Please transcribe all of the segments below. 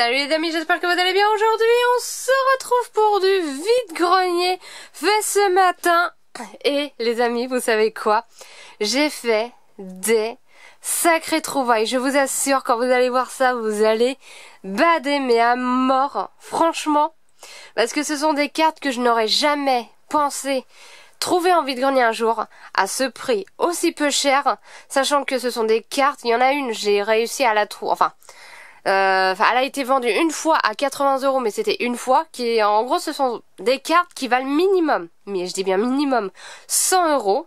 Salut les amis, j'espère que vous allez bien. Aujourd'hui, on se retrouve pour du vide-grenier fait ce matin. Et les amis, vous savez quoi J'ai fait des sacrés trouvailles. Je vous assure, quand vous allez voir ça, vous allez bader, mais à mort, franchement. Parce que ce sont des cartes que je n'aurais jamais pensé trouver en vide grenier un jour à ce prix aussi peu cher, sachant que ce sont des cartes. Il y en a une, j'ai réussi à la trouver. Enfin, euh, elle a été vendue une fois à 80 euros, mais c'était une fois. Qui, en gros, ce sont des cartes qui valent minimum, mais je dis bien minimum, 100 euros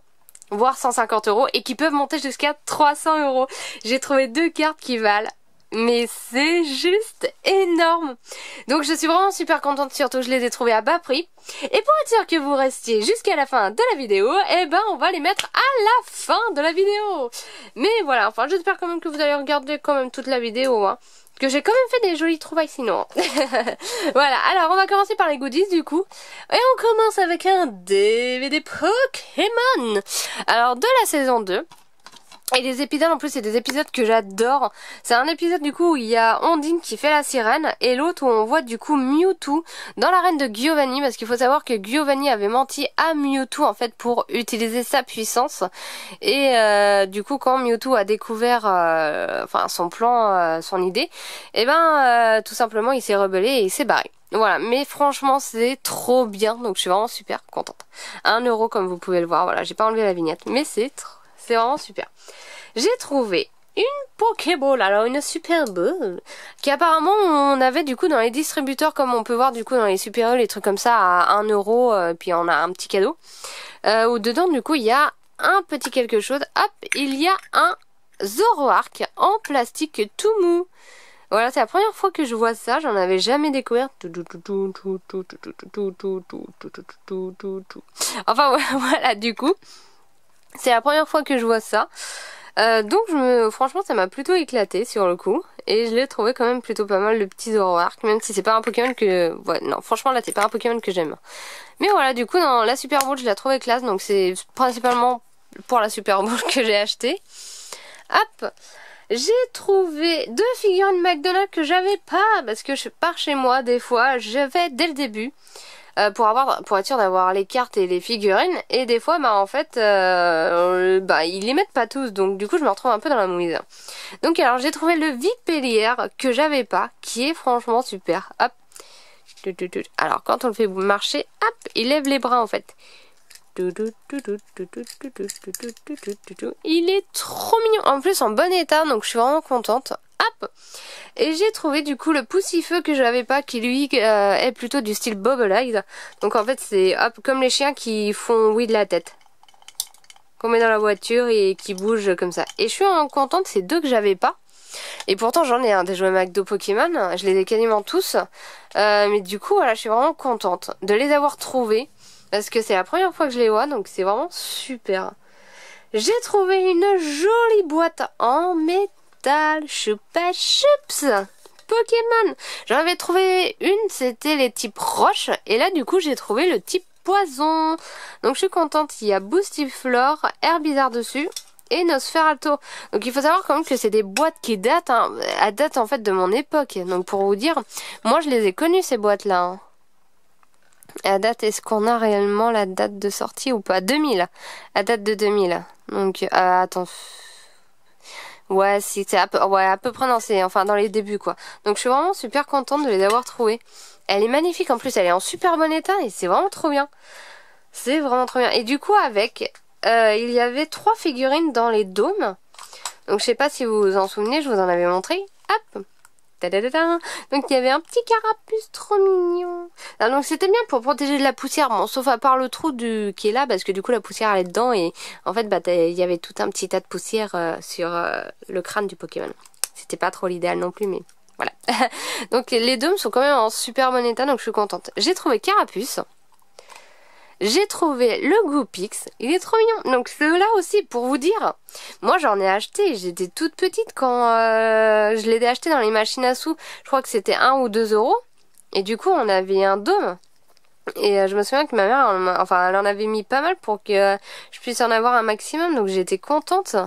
voire 150 euros et qui peuvent monter jusqu'à 300 euros. J'ai trouvé deux cartes qui valent mais c'est juste énorme Donc je suis vraiment super contente, surtout je les ai trouvées à bas prix. Et pour être sûr que vous restiez jusqu'à la fin de la vidéo, eh ben on va les mettre à la fin de la vidéo Mais voilà, enfin j'espère quand même que vous allez regarder quand même toute la vidéo. Hein que j'ai quand même fait des jolies trouvailles sinon. voilà, alors on va commencer par les goodies du coup. Et on commence avec un DVD Pokémon. Alors de la saison 2. Et les épisodes en plus c'est des épisodes que j'adore. C'est un épisode du coup où il y a Ondine qui fait la sirène et l'autre où on voit du coup Mewtwo dans l'arène de Giovanni parce qu'il faut savoir que Giovanni avait menti à Mewtwo en fait pour utiliser sa puissance et euh, du coup quand Mewtwo a découvert euh, enfin son plan, euh, son idée, et eh ben tout simplement il s'est rebellé et il s'est barré. Voilà, mais franchement c'est trop bien donc je suis vraiment super contente. Un euro comme vous pouvez le voir, voilà j'ai pas enlevé la vignette mais c'est trop c'est vraiment super. J'ai trouvé une Pokéball, alors une Super qui apparemment on avait du coup dans les distributeurs, comme on peut voir du coup dans les Super les trucs comme ça à 1 euro, puis on a un petit cadeau. Euh, où dedans du coup il y a un petit quelque chose. Hop, il y a un Zoroark en plastique tout mou. Voilà, c'est la première fois que je vois ça, j'en avais jamais découvert. Enfin voilà, du coup. C'est la première fois que je vois ça. Euh, donc je me... franchement ça m'a plutôt éclaté sur le coup et je l'ai trouvé quand même plutôt pas mal le petit Zoroark même si c'est pas un Pokémon que ouais, non franchement là c'est pas un Pokémon que j'aime mais voilà du coup dans la Super Bowl je l'ai trouvé classe donc c'est principalement pour la Super Bowl que j'ai acheté hop j'ai trouvé deux figurines McDonald's que j'avais pas parce que je pars chez moi des fois j'avais dès le début pour avoir pour être sûr d'avoir les cartes et les figurines et des fois bah en fait bah ils les mettent pas tous donc du coup je me retrouve un peu dans la mouise. Donc alors j'ai trouvé le vipellière que j'avais pas qui est franchement super. Hop. Alors quand on le fait marcher, hop, il lève les bras en fait. Il est trop mignon. En plus en bon état donc je suis vraiment contente. Et j'ai trouvé du coup le poussifeu que j'avais pas, qui lui euh, est plutôt du style Eyed. Donc en fait c'est comme les chiens qui font oui de la tête. Qu'on met dans la voiture et qui bougent comme ça. Et je suis en contente, c'est deux que j'avais pas. Et pourtant j'en ai un Déjà des jouets McDo Pokémon, je les ai quasiment tous. Euh, mais du coup voilà, je suis vraiment contente de les avoir trouvés. Parce que c'est la première fois que je les vois, donc c'est vraiment super. J'ai trouvé une jolie boîte en métal Total, Chips Pokémon J'en avais trouvé une, c'était les types roches, et là du coup j'ai trouvé le type poison. Donc je suis contente, il y a Flore, Air Bizarre dessus, et Nosferalto. Donc il faut savoir quand même que c'est des boîtes qui datent, hein, à date en fait de mon époque. Donc pour vous dire, moi je les ai connues ces boîtes là. Hein. À date, est-ce qu'on a réellement la date de sortie ou pas 2000 À date de 2000. Donc euh, attends, Ouais, c'était à peu, ouais, à peu près dans enfin, dans les débuts, quoi. Donc, je suis vraiment super contente de les avoir trouvées. Elle est magnifique, en plus, elle est en super bon état et c'est vraiment trop bien. C'est vraiment trop bien. Et du coup, avec, euh, il y avait trois figurines dans les dômes. Donc, je sais pas si vous vous en souvenez, je vous en avais montré. Hop! Donc il y avait un petit carapuce trop mignon. Ah, donc c'était bien pour protéger de la poussière, sauf à part le trou du... qui est là, parce que du coup la poussière allait dedans et en fait bah, il y avait tout un petit tas de poussière euh, sur euh, le crâne du Pokémon. C'était pas trop l'idéal non plus, mais voilà. donc les deux sont quand même en super bon état, donc je suis contente. J'ai trouvé carapuce j'ai trouvé le Goopix, Il est trop mignon. Donc ceux-là aussi, pour vous dire, moi j'en ai acheté. J'étais toute petite quand euh, je l'ai acheté dans les machines à sous. Je crois que c'était 1 ou 2 euros. Et du coup, on avait un dôme. Et euh, je me souviens que ma mère, enfin, elle en avait mis pas mal pour que euh, je puisse en avoir un maximum. Donc j'étais contente.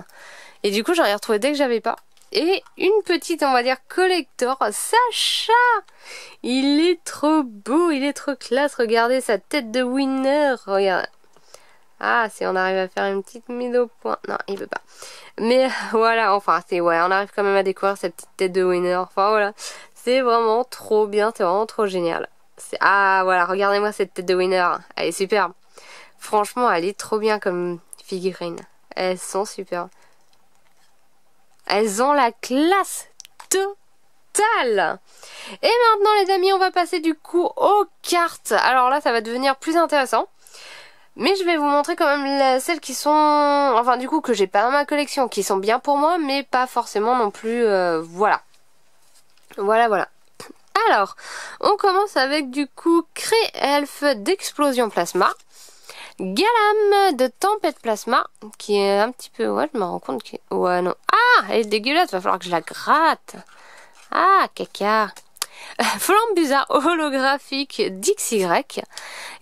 Et du coup, j'en ai retrouvé dès que j'avais pas et une petite, on va dire, collector. Sacha Il est trop beau, il est trop classe. Regardez sa tête de winner. Regardez. Ah, si on arrive à faire une petite mise au point. Non, il veut pas. Mais voilà, enfin, c'est ouais, on arrive quand même à découvrir sa petite tête de winner. Enfin, voilà. C'est vraiment trop bien, c'est vraiment trop génial. Ah, voilà, regardez-moi cette tête de winner. Elle est super Franchement, elle est trop bien comme figurine. Elles sont superbes. Elles ont la classe totale. Et maintenant les amis, on va passer du coup aux cartes. Alors là, ça va devenir plus intéressant. Mais je vais vous montrer quand même celles qui sont, enfin du coup que j'ai pas dans ma collection, qui sont bien pour moi, mais pas forcément non plus, euh, voilà. Voilà, voilà. Alors, on commence avec du coup elfe d'Explosion Plasma. Galam de Tempête Plasma, qui est un petit peu... Ouais, je me rends compte Ouais, non. Ah, elle est dégueulasse, va falloir que je la gratte. Ah, caca. Flambusa holographique d'XY,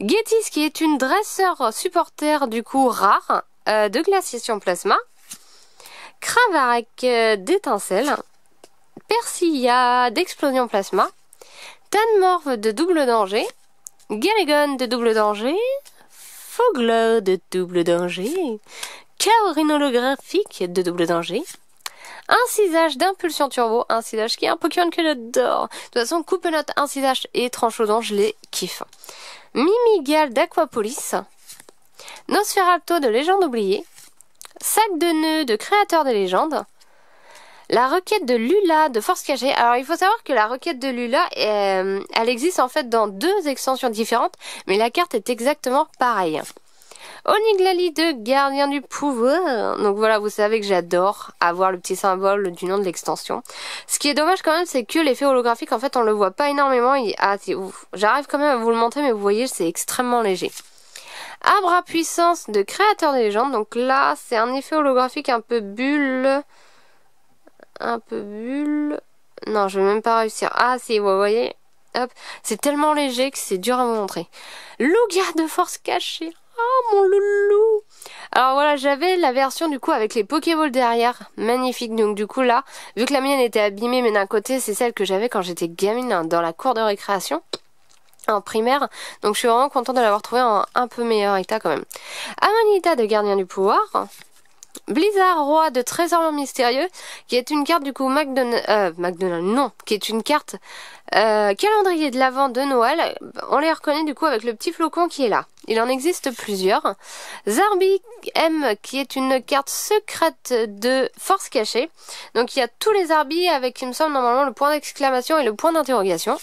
Gettys, qui est une dresseur supporter du coup rare euh, de glaciation plasma. Kravarek euh, d'étincelle. Persilla d'explosion plasma. Tanmorve de double danger. Galagon de double danger, Fogler de double danger, holographique de double danger, incisage d'impulsion turbo, un cisage qui est un Pokémon que j'adore. De toute façon, coupe note, cisage et tranche dents je les kiffe. Mimigal d'Aquapolis, Nosferalto de Légende oubliée, Sac de nœuds de Créateur de légendes, la requête de Lula de Force Cachée. Alors, il faut savoir que la requête de Lula, euh, elle existe en fait dans deux extensions différentes, mais la carte est exactement pareille. Oniglali de Gardien du Pouvoir. Donc voilà, vous savez que j'adore avoir le petit symbole du nom de l'extension. Ce qui est dommage quand même, c'est que l'effet holographique, en fait, on le voit pas énormément. Ah, J'arrive quand même à vous le montrer, mais vous voyez, c'est extrêmement léger. Abra puissance de créateur des légendes. Donc là, c'est un effet holographique un peu bulle un peu bulle. Non, je vais même pas réussir. Ah si, vous voyez, hop, c'est tellement léger que c'est dur à vous montrer. Louga de force cachée. Oh mon loulou Alors voilà, j'avais la version du coup avec les Pokéballs derrière, magnifique. Donc du coup là, vu que la mienne était abîmée, mais d'un côté c'est celle que j'avais quand j'étais gamine hein, dans la cour de récréation en primaire, donc je suis vraiment contente de l'avoir trouvé en un peu meilleur état quand même. Amanita de Gardien du Pouvoir, Blizzard, roi de trésors mystérieux, qui est une carte du coup euh, McDonald's, euh, non, qui est une carte euh, calendrier de l'avant de Noël. On les reconnaît du coup avec le petit flocon qui est là. Il en existe plusieurs. Zarbi M, qui est une carte secrète de force cachée. Donc il y a tous les Zarbi avec, il me semble, normalement le point d'exclamation et le point d'interrogation.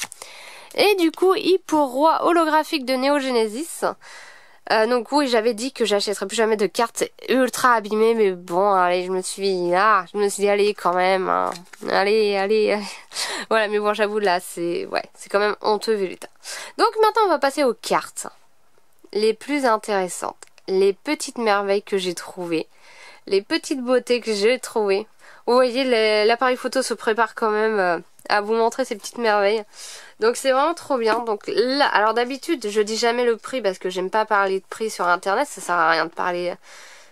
Et du coup, I pour roi holographique de Neogenesis. Euh, donc oui, j'avais dit que j'achèterais plus jamais de cartes ultra abîmées, mais bon, allez, je me suis dit, ah, je me suis dit, allez, quand même, hein. allez, allez, voilà, mais bon, j'avoue, là, c'est, ouais, c'est quand même honteux vu l'état. Donc maintenant, on va passer aux cartes les plus intéressantes, les petites merveilles que j'ai trouvées, les petites beautés que j'ai trouvées. Vous voyez, l'appareil photo se prépare quand même euh, à vous montrer ces petites merveilles. Donc c'est vraiment trop bien. Donc là, alors d'habitude, je dis jamais le prix parce que j'aime pas parler de prix sur internet, ça sert à rien de parler euh,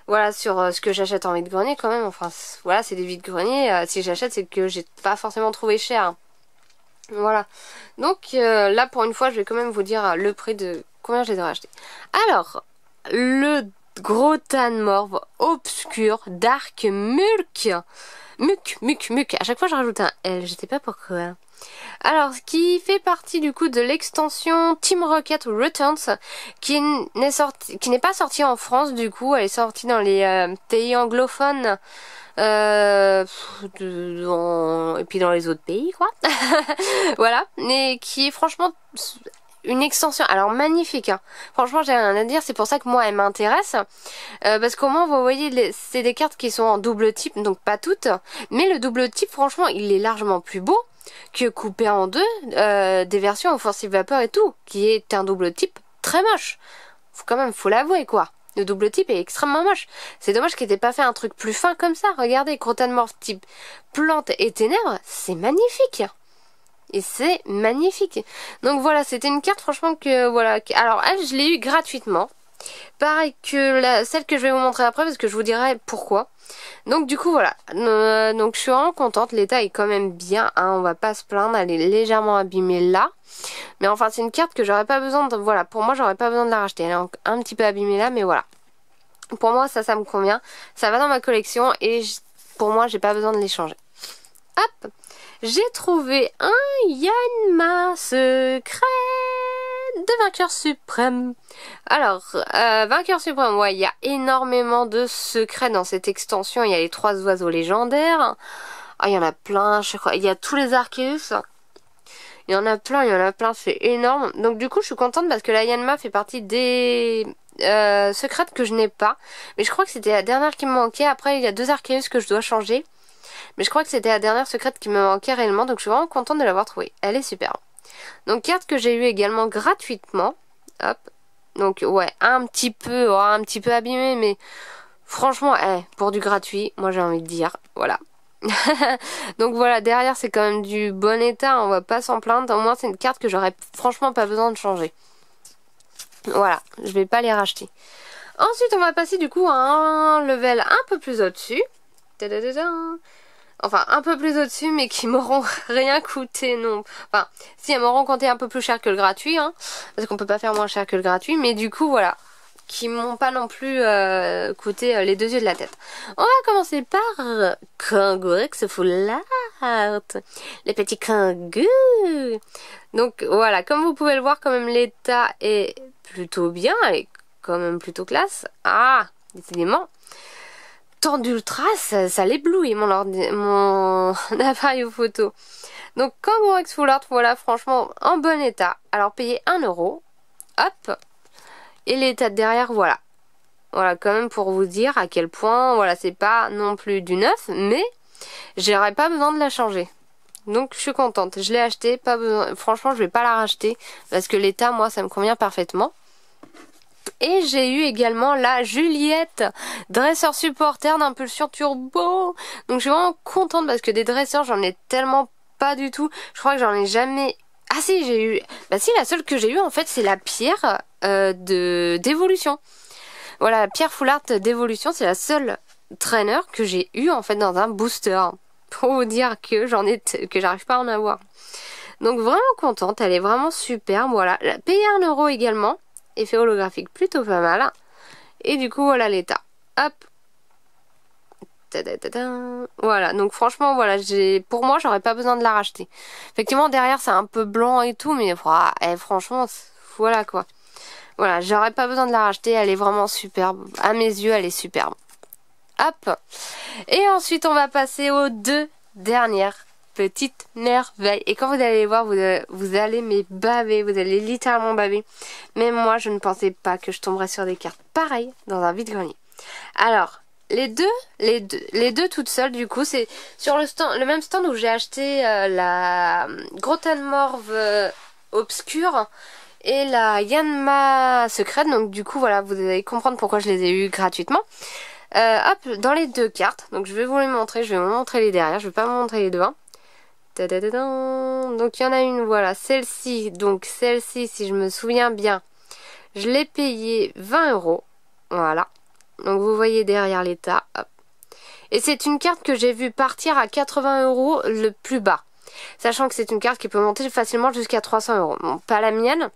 voilà sur euh, ce que j'achète en vide-grenier quand même. Enfin voilà, c'est des vide greniers euh, si j'achète c'est que j'ai pas forcément trouvé cher. Voilà. Donc là pour une fois, je vais quand même vous dire le prix de combien je les ai Alors, le gros tan morve obscur Dark Mulk Muc, muc, muc. À chaque fois, je rajoute un L. Je sais pas pourquoi. Alors, ce qui fait partie du coup de l'extension Team Rocket Returns, qui n'est sorti, qui n'est pas sortie en France du coup, elle est sortie dans les euh, pays anglophones. Euh, et puis dans les autres pays quoi voilà mais qui est franchement une extension, alors magnifique. Hein. Franchement, j'ai rien à dire. C'est pour ça que moi, elle m'intéresse euh, parce qu'au moins, vous voyez, c'est des cartes qui sont en double type, donc pas toutes, mais le double type, franchement, il est largement plus beau que coupé en deux euh, des versions offensive vapeur et tout, qui est un double type très moche. Faut quand même, faut l'avouer quoi. Le double type est extrêmement moche. C'est dommage qu'il n'ait pas fait un truc plus fin comme ça. Regardez, Croton Morph type plante et ténèbres, c'est magnifique et c'est magnifique. Donc voilà, c'était une carte franchement que voilà. alors elle, je l'ai eu gratuitement. Pareil que celle que je vais vous montrer après parce que je vous dirai pourquoi. Donc du coup voilà, euh, donc je suis vraiment contente, l'état est quand même bien, hein, on va pas se plaindre, elle est légèrement abîmée là. Mais enfin c'est une carte que j'aurais pas besoin de, voilà, pour moi j'aurais pas besoin de la racheter, elle est un, petit peu abîmée là mais voilà. Pour moi ça, ça me convient, ça va dans ma collection et pour moi j'ai pas besoin de l'échanger. Hop j'ai trouvé un Yanma secret de vainqueur suprême. Alors, euh, vainqueur suprême, ouais, il y a énormément de secrets dans cette extension. Il y a les trois oiseaux légendaires. Ah, il y en a plein, je crois. Il y a tous les Arceus. Il y en a plein, il y en a plein, c'est énorme. Donc du coup, je suis contente parce que la Yanma fait partie des euh, secrets que je n'ai pas. Mais je crois que c'était la dernière qui me manquait. Après, il y a deux Arceus que je dois changer. Mais je crois que c'était la dernière secrète qui me manquait réellement, donc je suis vraiment contente de l'avoir trouvée. Elle est super. Donc carte que j'ai eu également gratuitement. Hop. Donc ouais, un petit peu, oh, un petit peu abîmée, mais franchement, eh, pour du gratuit, moi j'ai envie de dire, voilà. donc voilà, derrière c'est quand même du bon état, on va pas s'en plaindre. Au moins c'est une carte que j'aurais franchement pas besoin de changer. Voilà, je vais pas les racheter. Ensuite, on va passer du coup à un level un peu plus au-dessus enfin un peu plus au-dessus, mais qui m'auront rien coûté non. Enfin, si elles m'auront compté un peu plus cher que le gratuit, hein, parce qu'on peut pas faire moins cher que le gratuit, mais du coup voilà, qui m'ont pas non plus euh, coûté euh, les deux yeux de la tête. On va commencer par Kangourex Full Art, les petits kangourous. Donc voilà, comme vous pouvez le voir, quand même l'état est plutôt bien, Et quand même plutôt classe. Ah, décidément tant ça, l'éblouit mon, mon appareil photo. Donc mon Full Art, voilà franchement en bon état. Alors payez 1 euro, hop, et l'état de derrière, voilà. Voilà, quand même pour vous dire à quel point, voilà, c'est pas non plus du neuf, mais j'aurais pas besoin de la changer. Donc je suis contente, je l'ai acheté, pas besoin... franchement je vais pas la racheter parce que l'état moi ça me convient parfaitement. Et j'ai eu également la Juliette, dresseur supporter d'impulsion turbo. Donc je suis vraiment contente parce que des dresseurs, j'en ai tellement pas du tout. Je crois que j'en ai jamais... Ah si, j'ai eu... Bah si, la seule que j'ai eu en fait, c'est la pierre euh, de d'évolution. Voilà, Pierre Foulard d'évolution, c'est la seule trainer que j'ai eu en fait dans un booster. Pour vous dire que j'en ai que j'arrive pas à en avoir. Donc vraiment contente, elle est vraiment superbe. Voilà, payer un euro également effet holographique plutôt pas mal. Hein. Et du coup, voilà l'état. Hop. Voilà, donc franchement, voilà, j'ai, pour moi, j'aurais pas besoin de la racheter. Effectivement, derrière, c'est un peu blanc et tout, mais eh, franchement, voilà quoi. Voilà, j'aurais pas besoin de la racheter, elle est vraiment superbe. À mes yeux, elle est superbe. Hop. Et ensuite, on va passer aux deux dernières petite merveille. Et quand vous allez les voir, vous, euh, vous allez mais baver, vous allez littéralement baver. mais moi, je ne pensais pas que je tomberais sur des cartes pareilles dans un vide-grenier. Alors, les deux, les deux, les deux toutes seules, du coup, c'est sur le stand, le même stand où j'ai acheté euh, la la Morve euh, obscure et la Yanma secrète. Donc, du coup, voilà, vous allez comprendre pourquoi je les ai eues gratuitement. hop, dans les deux cartes, donc je vais vous les montrer, je vais vous montrer les derrière, je vais pas vous montrer les devant. Donc il y en a une, voilà, celle-ci. Donc celle-ci, si je me souviens bien, je l'ai payée 20 euros. Voilà. Donc vous voyez derrière l'état. Et c'est une carte que j'ai vue partir à 80 euros le plus bas. Sachant que c'est une carte qui peut monter facilement jusqu'à 300 euros. Bon, pas la mienne,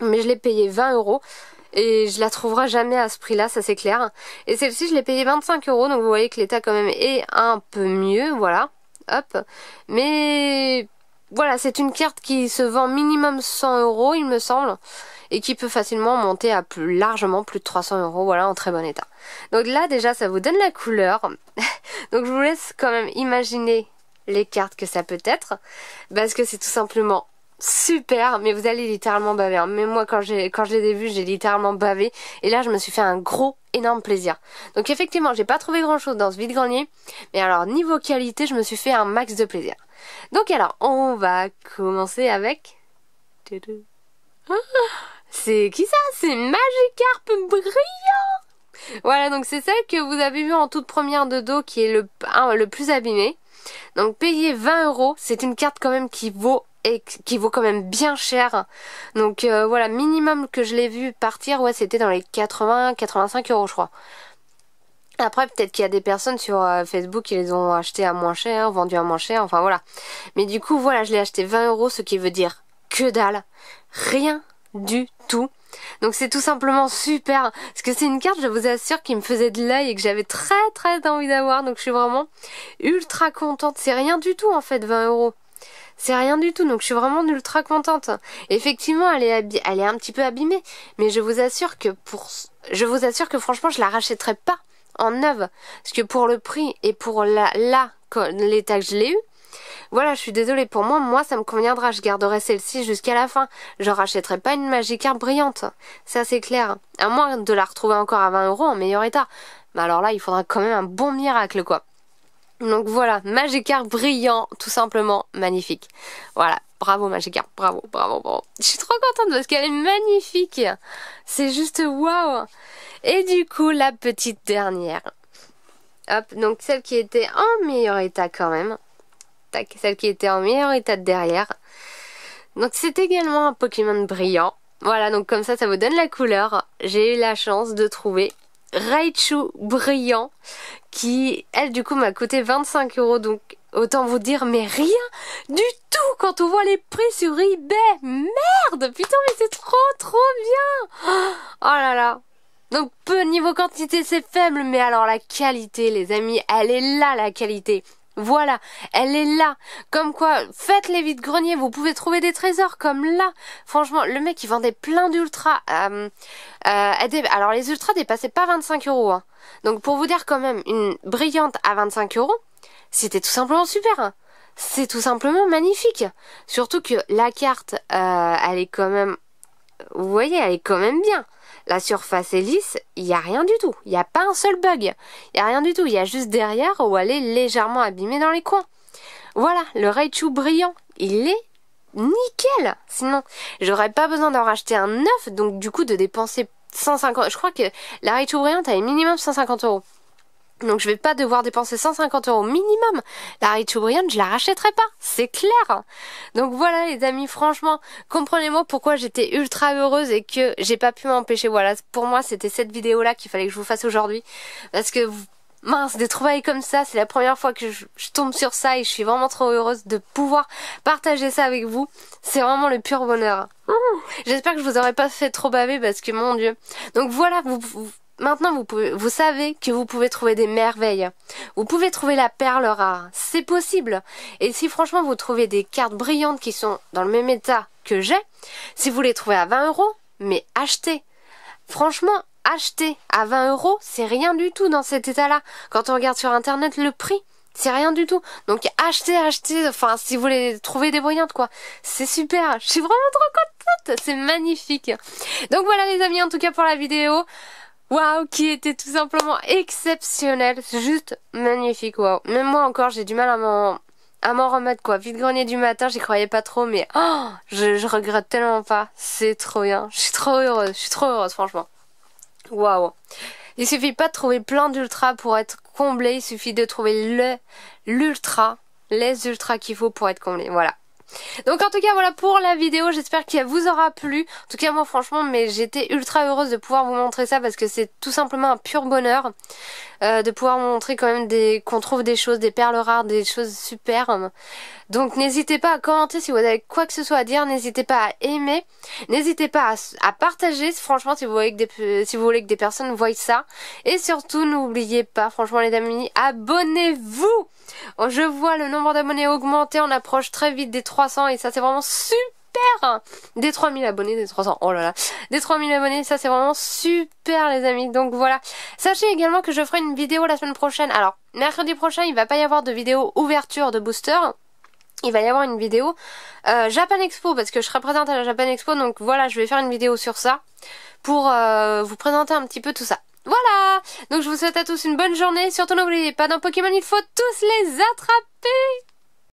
mais je l'ai payée 20 euros. Et je la trouverai jamais à ce prix-là, ça c'est clair. Et celle-ci, je l'ai payée 25 euros. Donc vous voyez que l'état quand même est un peu mieux, voilà. Hop, Mais voilà, c'est une carte qui se vend minimum 100 euros, il me semble, et qui peut facilement monter à plus largement plus de 300 euros, voilà, en très bon état. Donc là, déjà, ça vous donne la couleur. Donc je vous laisse quand même imaginer les cartes que ça peut être, parce que c'est tout simplement super, mais vous allez littéralement baver. Hein. Mais moi, quand, j'ai, quand je l'ai vu j'ai littéralement bavé. Et là, je me suis fait un gros, énorme plaisir. Donc effectivement, j'ai pas trouvé grand-chose dans ce vide-grenier. Mais alors, niveau qualité, je me suis fait un max de plaisir. Donc alors, on va commencer avec... C'est qui ça C'est Magikarp brillant Voilà, donc c'est celle que vous avez vue en toute première de dos qui est le, le plus abîmé. Donc payer 20 euros, c'est une carte quand même qui vaut qui vaut quand même bien cher. Donc euh, voilà, minimum que je l'ai vu partir, ouais, c'était dans les 80, 85 euros, je crois. Après, peut-être qu'il y a des personnes sur euh, Facebook qui les ont achetés à moins cher, vendus à moins cher, enfin voilà. Mais du coup, voilà, je l'ai acheté 20 euros, ce qui veut dire que dalle, rien du tout. Donc c'est tout simplement super, parce que c'est une carte, je vous assure, qui me faisait de l'œil et que j'avais très très envie d'avoir, donc je suis vraiment ultra contente. C'est rien du tout en fait, 20 euros. C'est rien du tout, donc je suis vraiment ultra contente. Effectivement, elle est, elle est un petit peu abîmée, mais je vous assure que pour, je vous assure que franchement, je la rachèterai pas en neuve, parce que pour le prix et pour la, la l'état que je l'ai eu, voilà, je suis désolée pour moi, moi ça me conviendra, je garderai celle-ci jusqu'à la fin. Je rachèterai pas une Magikarp brillante, ça c'est clair. À moins de la retrouver encore à 20 euros en meilleur état. Mais alors là, il faudra quand même un bon miracle quoi. Donc voilà, Magikarp brillant, tout simplement magnifique. Voilà, bravo Magikarp, bravo, bravo, bravo. Je suis trop contente parce qu'elle est magnifique. C'est juste waouh. Et du coup, la petite dernière. Hop, donc celle qui était en meilleur état quand même. Tac, celle qui était en meilleur état de derrière. Donc c'est également un Pokémon brillant. Voilà, donc comme ça, ça vous donne la couleur. J'ai eu la chance de trouver Raichu Brillant qui, elle, du coup, m'a coûté 25 euros. Donc, autant vous dire, mais rien du tout quand on voit les prix sur eBay. Merde Putain, mais c'est trop, trop bien Oh là là donc peu niveau quantité c'est faible, mais alors la qualité les amis, elle est là la qualité. Voilà, elle est là. Comme quoi, faites les vides greniers, vous pouvez trouver des trésors comme là. Franchement, le mec il vendait plein d'ultras. Euh, euh, alors les ultras dépassaient pas 25 euros. Hein. Donc pour vous dire quand même, une brillante à 25 euros, c'était tout simplement super. Hein. C'est tout simplement magnifique. Surtout que la carte, euh, elle est quand même, vous voyez, elle est quand même bien. La surface est lisse, il n'y a rien du tout. Il n'y a pas un seul bug. Il n'y a rien du tout. Il y a juste derrière où elle est légèrement abîmée dans les coins. Voilà, le Raichu brillant, il est nickel. Sinon, j'aurais pas besoin d'en racheter un neuf, donc du coup de dépenser 150. Je crois que la Raichu brillante, a un minimum 150 euros. Donc je vais pas devoir dépenser 150 euros minimum. La Brian, je la rachèterai pas, c'est clair. Donc voilà les amis, franchement, comprenez-moi pourquoi j'étais ultra heureuse et que j'ai pas pu m'empêcher. Voilà, pour moi c'était cette vidéo là qu'il fallait que je vous fasse aujourd'hui parce que mince, des trouvailles comme ça, c'est la première fois que je, tombe sur ça et je suis vraiment trop heureuse de pouvoir partager ça avec vous. C'est vraiment le pur bonheur. Mmh. J'espère que je vous aurais pas fait trop baver parce que mon dieu. Donc voilà, vous Maintenant, vous, vous savez que vous pouvez trouver des merveilles. Vous pouvez trouver la perle rare. C'est possible. Et si franchement vous trouvez des cartes brillantes qui sont dans le même état que j'ai, si vous les trouvez à 20 euros, mais achetez. Franchement, acheter À 20 euros, c'est rien du tout dans cet état-là. Quand on regarde sur Internet le prix, c'est rien du tout. Donc achetez, achetez, enfin si vous voulez trouver des brillantes, quoi. C'est super, je suis vraiment trop contente, c'est magnifique. Donc voilà les amis en tout cas pour la vidéo. Waouh, qui était tout simplement exceptionnel, C'est juste magnifique, waouh. Même moi encore, j'ai du mal à m'en à m'en remettre quoi. Vite grenier du matin, j'y croyais pas trop, mais oh, je, je regrette tellement pas. C'est trop bien. Je suis trop heureuse. Je suis trop heureuse, franchement. Waouh. Il suffit pas de trouver plein d'ultra pour être comblé. Il suffit de trouver le l'ultra, les ultras qu'il faut pour être comblé. Voilà. Donc en tout cas voilà pour la vidéo, j'espère qu'elle vous aura plu. En tout cas moi franchement mais j'étais ultra heureuse de pouvoir vous montrer ça parce que c'est tout simplement un pur bonheur euh, de pouvoir montrer quand même des qu'on trouve des choses, des perles rares, des choses superbes. Donc n'hésitez pas à commenter si vous avez quoi que ce soit à dire, n'hésitez pas à aimer, n'hésitez pas à, partager franchement si vous, voulez que des, si vous voulez que des personnes voient ça. Et surtout n'oubliez pas franchement les amis, abonnez-vous Oh, je vois le nombre d'abonnés augmenter, on approche très vite des 300 et ça c'est vraiment super hein. Des 3000 abonnés, des 300, oh là là Des 3000 abonnés, ça c'est vraiment super les amis, donc voilà. Sachez également que je ferai une vidéo la semaine prochaine. Alors, mercredi prochain, il va pas y avoir de vidéo ouverture de booster il va y avoir une vidéo euh, Japan Expo parce que je serai présente à la Japan Expo donc voilà je vais faire une vidéo sur ça pour euh, vous présenter un petit peu tout ça. Voilà Donc je vous souhaite à tous une bonne journée, surtout n'oubliez pas, dans Pokémon il faut tous les attraper